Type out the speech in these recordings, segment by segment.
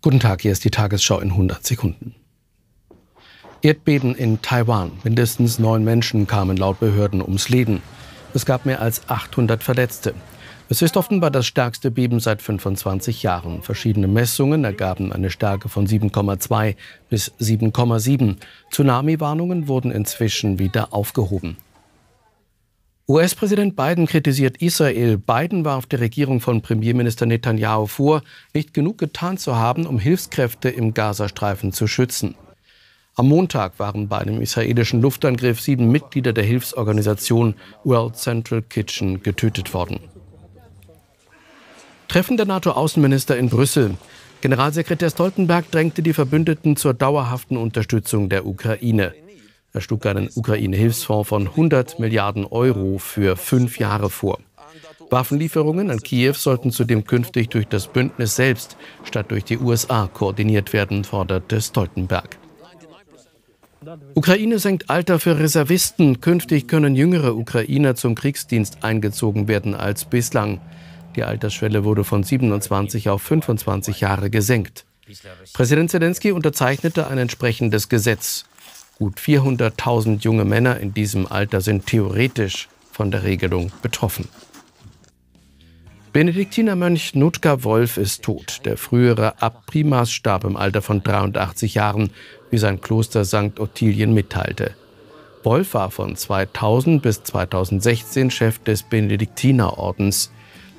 Guten Tag, hier ist die Tagesschau in 100 Sekunden. Erdbeben in Taiwan. Mindestens neun Menschen kamen laut Behörden ums Leben. Es gab mehr als 800 Verletzte. Es ist offenbar das stärkste Beben seit 25 Jahren. Verschiedene Messungen ergaben eine Stärke von 7,2 bis 7,7. Tsunami-Warnungen wurden inzwischen wieder aufgehoben. US-Präsident Biden kritisiert Israel. Biden warf der Regierung von Premierminister Netanyahu vor, nicht genug getan zu haben, um Hilfskräfte im Gazastreifen zu schützen. Am Montag waren bei einem israelischen Luftangriff sieben Mitglieder der Hilfsorganisation World Central Kitchen getötet worden. Treffen der NATO-Außenminister in Brüssel. Generalsekretär Stoltenberg drängte die Verbündeten zur dauerhaften Unterstützung der Ukraine. Er schlug einen Ukraine-Hilfsfonds von 100 Milliarden Euro für fünf Jahre vor. Waffenlieferungen an Kiew sollten zudem künftig durch das Bündnis selbst statt durch die USA koordiniert werden, forderte Stoltenberg. Ukraine senkt Alter für Reservisten. Künftig können jüngere Ukrainer zum Kriegsdienst eingezogen werden als bislang. Die Altersschwelle wurde von 27 auf 25 Jahre gesenkt. Präsident Zelensky unterzeichnete ein entsprechendes Gesetz. Gut 400.000 junge Männer in diesem Alter sind theoretisch von der Regelung betroffen. Benediktinermönch Nutger Wolf ist tot. Der frühere Abprimas starb im Alter von 83 Jahren, wie sein Kloster St. Ottilien mitteilte. Wolf war von 2000 bis 2016 Chef des Benediktinerordens.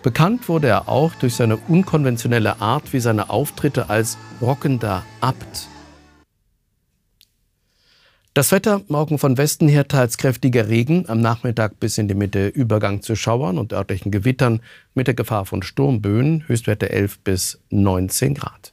Bekannt wurde er auch durch seine unkonventionelle Art wie seine Auftritte als rockender Abt. Das Wetter morgen von Westen her teils kräftiger Regen, am Nachmittag bis in die Mitte Übergang zu Schauern und örtlichen Gewittern mit der Gefahr von Sturmböen, Höchstwerte 11 bis 19 Grad.